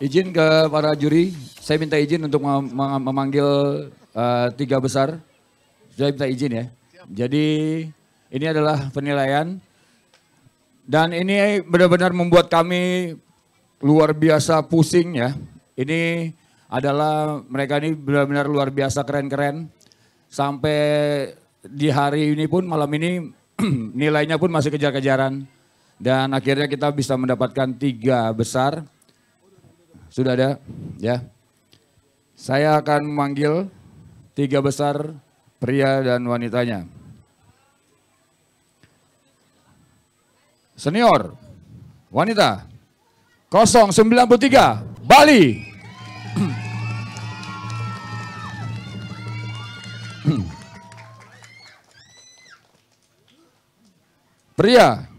Izin ke para juri, saya minta izin untuk mem memanggil uh, tiga besar. Saya minta izin ya. Jadi ini adalah penilaian dan ini benar-benar membuat kami luar biasa pusing ya. Ini adalah mereka ini benar-benar luar biasa keren-keren. Sampai di hari ini pun malam ini nilainya pun masih kejar-kejaran dan akhirnya kita bisa mendapatkan tiga besar. Sudah ada ya. Saya akan memanggil tiga besar pria dan wanitanya. Senior, wanita, 093, Bali. Pria,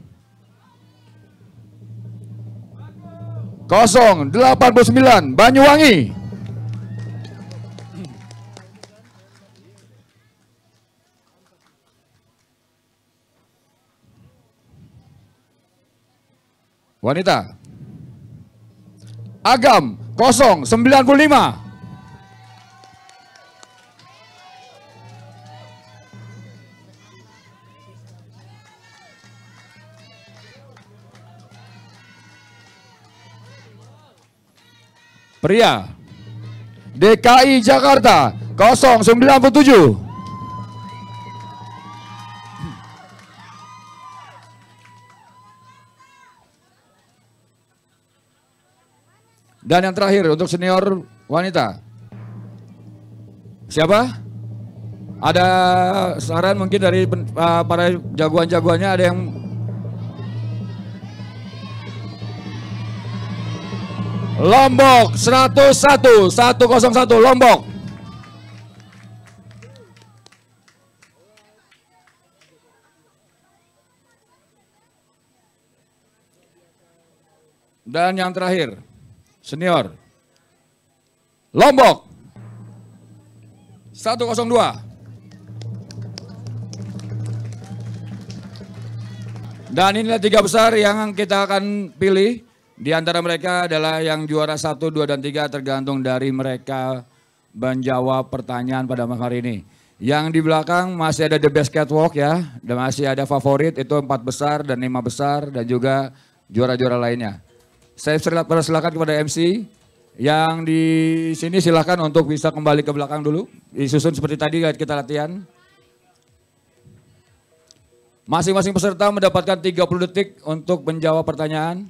089 Banyuwangi. Wanita. Agam 095. Pria DKI Jakarta 097 Dan yang terakhir untuk senior wanita. Siapa? Ada saran mungkin dari eh, para jagoan-jagoannya ada yang Lombok 101 101 Lombok Dan yang terakhir, senior. Lombok. 102. Dan inilah tiga besar yang kita akan pilih. Di antara mereka adalah yang juara satu, dua, dan tiga tergantung dari mereka menjawab pertanyaan pada malam hari ini. Yang di belakang masih ada The Best Catwalk ya, dan masih ada favorit itu empat besar dan lima besar dan juga juara-juara lainnya. Saya persilakan kepada MC yang di sini silahkan untuk bisa kembali ke belakang dulu. Disusun seperti tadi kita latihan. Masing-masing peserta mendapatkan 30 detik untuk menjawab pertanyaan.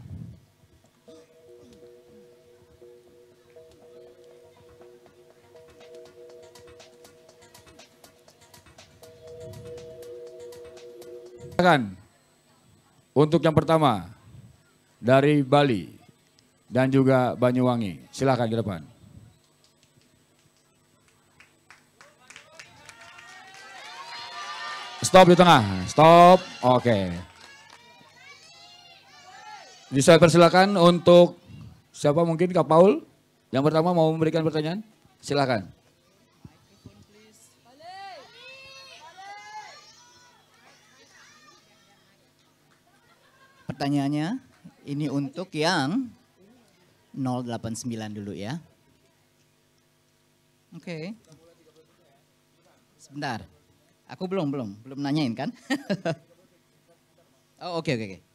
Silakan. Untuk yang pertama dari Bali dan juga Banyuwangi. Silakan ke depan. Stop di tengah. Stop. Oke. Okay. Saya persilakan untuk siapa mungkin Kak Paul yang pertama mau memberikan pertanyaan? Silakan. pertanyaannya ini untuk yang 089 dulu ya. Oke. Okay. Sebentar. Aku belum belum belum nanyain kan? oh oke okay, oke okay, oke. Okay.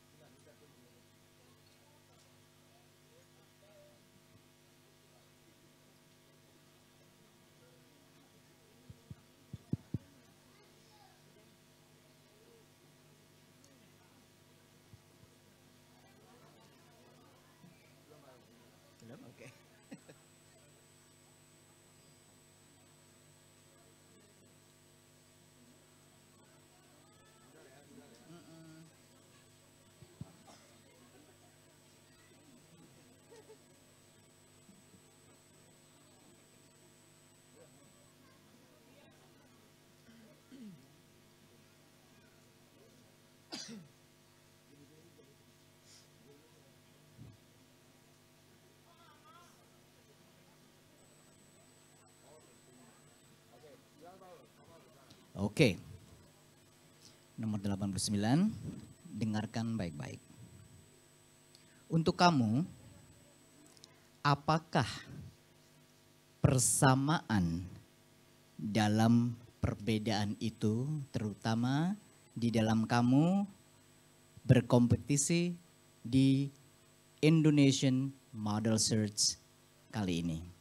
Oke. Nomor 89, dengarkan baik-baik. Untuk kamu, apakah persamaan dalam perbedaan itu terutama di dalam kamu berkompetisi di Indonesian Model Search kali ini?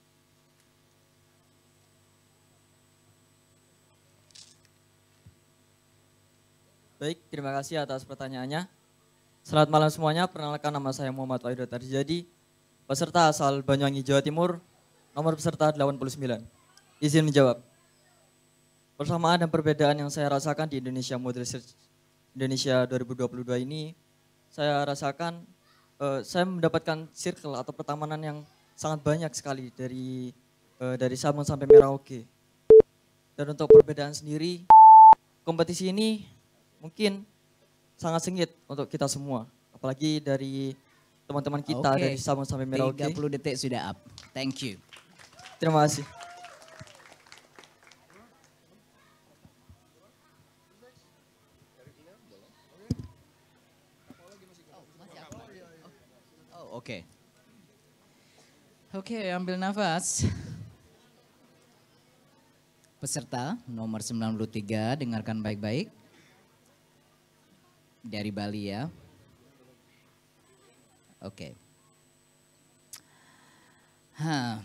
Baik, terima kasih atas pertanyaannya. Selamat malam semuanya, perkenalkan nama saya Muhammad Wahidot Arjadi, peserta asal Banyuwangi, Jawa Timur, nomor peserta 89. Izin menjawab. Persamaan dan perbedaan yang saya rasakan di Indonesia Model Research Indonesia 2022 ini, saya rasakan, uh, saya mendapatkan circle atau pertamanan yang sangat banyak sekali dari uh, dari Sabang sampai Merauke. Dan untuk perbedaan sendiri, kompetisi ini mungkin sangat sengit untuk kita semua. Apalagi dari teman-teman kita okay. dari Sabang sampai Merauke. 30 detik sudah up. Thank you. Terima kasih. Oh, oke. Okay. Oke, okay, ambil nafas. Peserta nomor 93, dengarkan baik-baik dari Bali ya. Oke. Okay. Huh.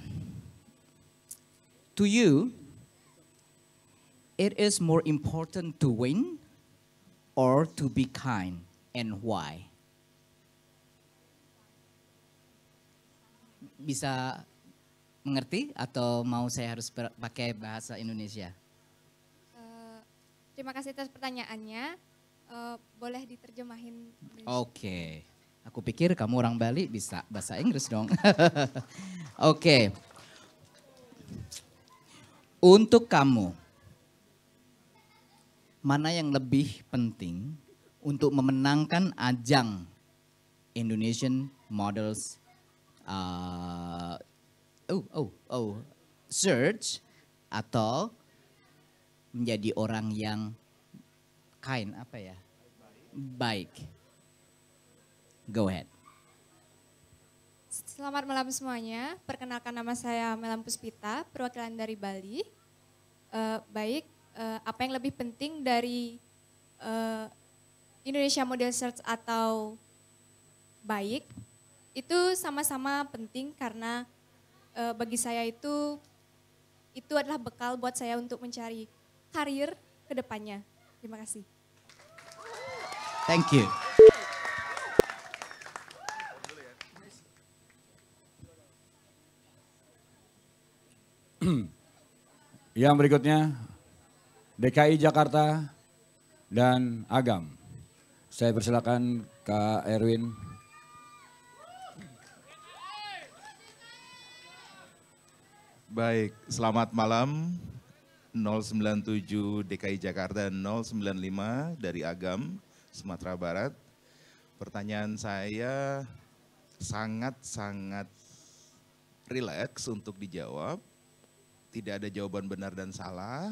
To you, it is more important to win or to be kind and why? Bisa mengerti atau mau saya harus pakai bahasa Indonesia? Eh, terima kasih atas pertanyaannya Eh, boleh diterjemahin. Oke. Okay. Aku pikir kamu orang Bali bisa bahasa Inggris dong. Oke. okay. Untuk kamu, mana yang lebih penting untuk memenangkan ajang Indonesian Models uh, oh oh oh search atau menjadi orang yang kind apa ya? Baik. Go ahead. Selamat malam semuanya. Perkenalkan nama saya Melam Puspita, perwakilan dari Bali. Uh, baik, uh, apa yang lebih penting dari uh, Indonesia Model Search atau baik itu sama-sama penting karena e, bagi saya itu itu adalah bekal buat saya untuk mencari karir kedepannya Terima kasih. Thank you. Yang berikutnya DKI Jakarta dan Agam. Saya persilakan Kak Erwin. Baik, selamat malam 097 DKI Jakarta 095 dari Agam, Sumatera Barat. Pertanyaan saya sangat-sangat rileks untuk dijawab. Tidak ada jawaban benar dan salah,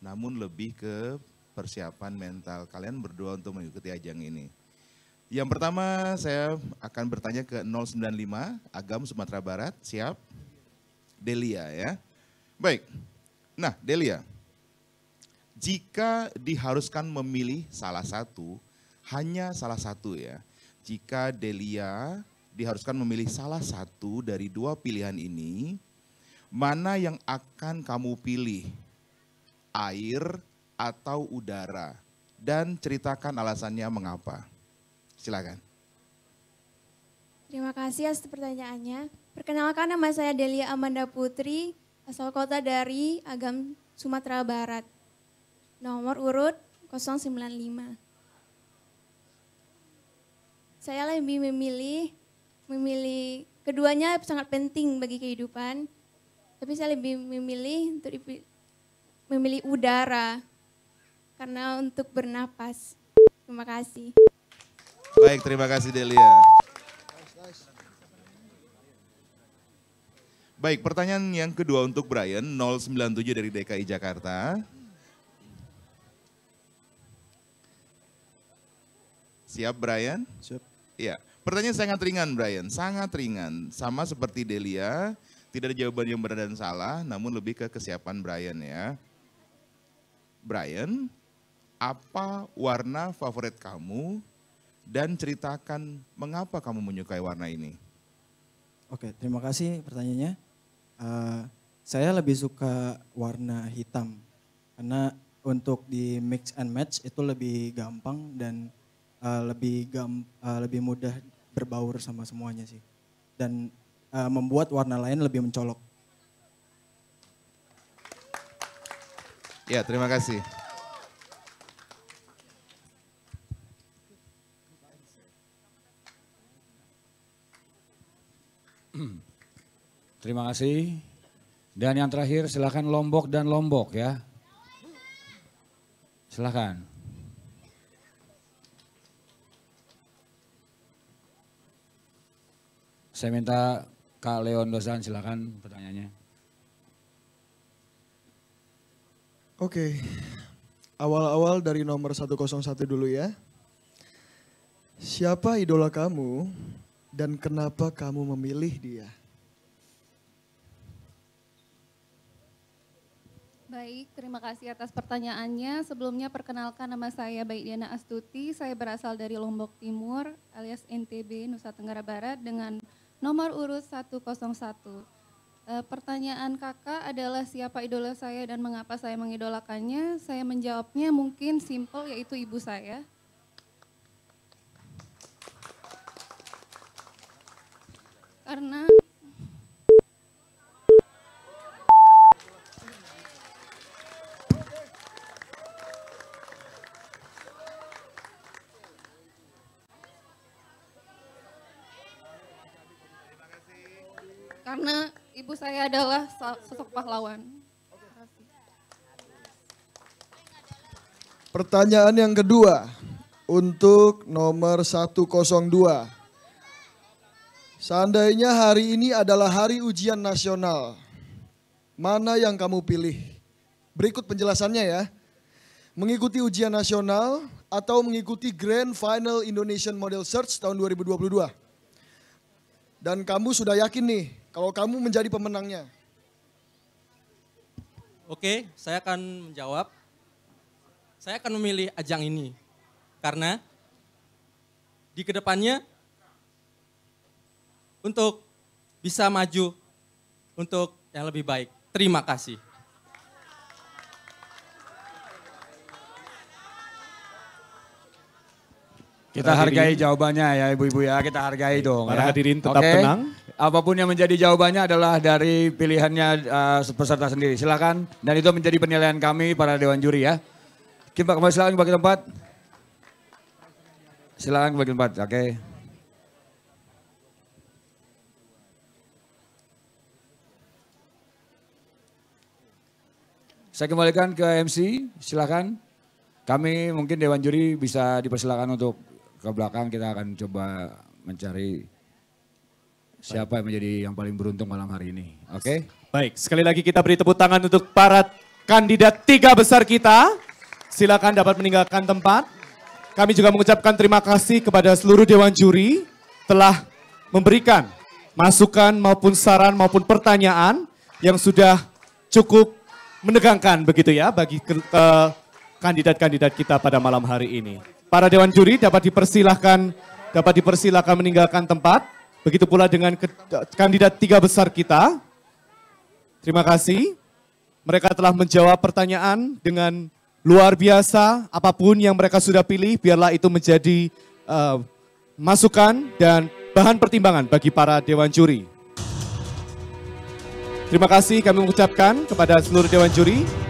namun lebih ke persiapan mental kalian berdua untuk mengikuti ajang ini. Yang pertama saya akan bertanya ke 095 Agam Sumatera Barat, siap? Delia ya. Baik, Nah, Delia, jika diharuskan memilih salah satu, hanya salah satu ya. Jika Delia diharuskan memilih salah satu dari dua pilihan ini, mana yang akan kamu pilih? Air atau udara? Dan ceritakan alasannya mengapa. Silakan. Terima kasih atas pertanyaannya. Perkenalkan nama saya Delia Amanda Putri, asal kota dari Agam Sumatera Barat. Nomor urut 095. Saya lebih memilih memilih keduanya sangat penting bagi kehidupan. Tapi saya lebih memilih untuk memilih udara karena untuk bernapas. Terima kasih. Baik, terima kasih Delia. Baik, pertanyaan yang kedua untuk Brian 097 dari DKI Jakarta. Siap Brian? Siap. Ya, Pertanyaan sangat ringan Brian, sangat ringan. Sama seperti Delia, tidak ada jawaban yang benar dan salah, namun lebih ke kesiapan Brian ya. Brian, apa warna favorit kamu dan ceritakan mengapa kamu menyukai warna ini? Oke, terima kasih pertanyaannya. Eh, saya lebih suka warna hitam karena untuk di mix and match itu lebih gampang dan uh, lebih gam, uh, lebih mudah berbaur sama semuanya sih dan uh, membuat warna lain lebih mencolok. Ya terima kasih. Terima kasih. Dan yang terakhir silahkan Lombok dan Lombok ya. Silahkan. Saya minta Kak Leon Dosan silahkan pertanyaannya. Oke, awal-awal dari nomor 101 dulu ya. Siapa idola kamu dan kenapa kamu memilih dia? Baik, terima kasih atas pertanyaannya. Sebelumnya perkenalkan nama saya Baik Diana Astuti. Saya berasal dari Lombok Timur alias NTB, Nusa Tenggara Barat dengan nomor urut 101. E, eh, pertanyaan kakak adalah siapa idola saya dan mengapa saya mengidolakannya? Saya menjawabnya mungkin simple yaitu ibu saya. Karena karena ibu saya adalah sosok pahlawan. Pertanyaan yang kedua untuk nomor 102. Seandainya hari ini adalah hari ujian nasional, mana yang kamu pilih? Berikut penjelasannya ya. Mengikuti ujian nasional atau mengikuti Grand Final Indonesian Model Search tahun 2022? Dan kamu sudah yakin nih kalau kamu menjadi pemenangnya? Oke, saya akan menjawab. Saya akan memilih ajang ini karena di kedepannya untuk bisa maju untuk yang lebih baik. Terima kasih. Kita hargai jawabannya ya ibu-ibu ya, kita hargai iya. dong. Para ya. hadirin tetap okay. tenang. Apapun yang menjadi jawabannya adalah dari pilihannya uh, peserta sendiri. Silakan dan itu menjadi penilaian kami para dewan juri ya. Kita kembali silakan bagi tempat. Silakan bagi tempat, oke. Okay. Saya kembalikan ke MC, silakan. Kami mungkin dewan juri bisa dipersilakan untuk ke belakang kita akan coba mencari siapa yang menjadi yang paling beruntung malam hari ini. Oke? Okay? Baik, sekali lagi kita beri tepuk tangan untuk para kandidat tiga besar kita. Silakan dapat meninggalkan tempat. Kami juga mengucapkan terima kasih kepada seluruh dewan juri telah memberikan masukan maupun saran maupun pertanyaan yang sudah cukup menegangkan begitu ya bagi eh, kandidat-kandidat kita pada malam hari ini. Para dewan juri dapat dipersilahkan dapat dipersilahkan meninggalkan tempat. Begitu pula dengan kandidat tiga besar kita. Terima kasih. Mereka telah menjawab pertanyaan dengan luar biasa. Apapun yang mereka sudah pilih, biarlah itu menjadi uh, masukan dan bahan pertimbangan bagi para dewan juri. Terima kasih kami mengucapkan kepada seluruh dewan juri.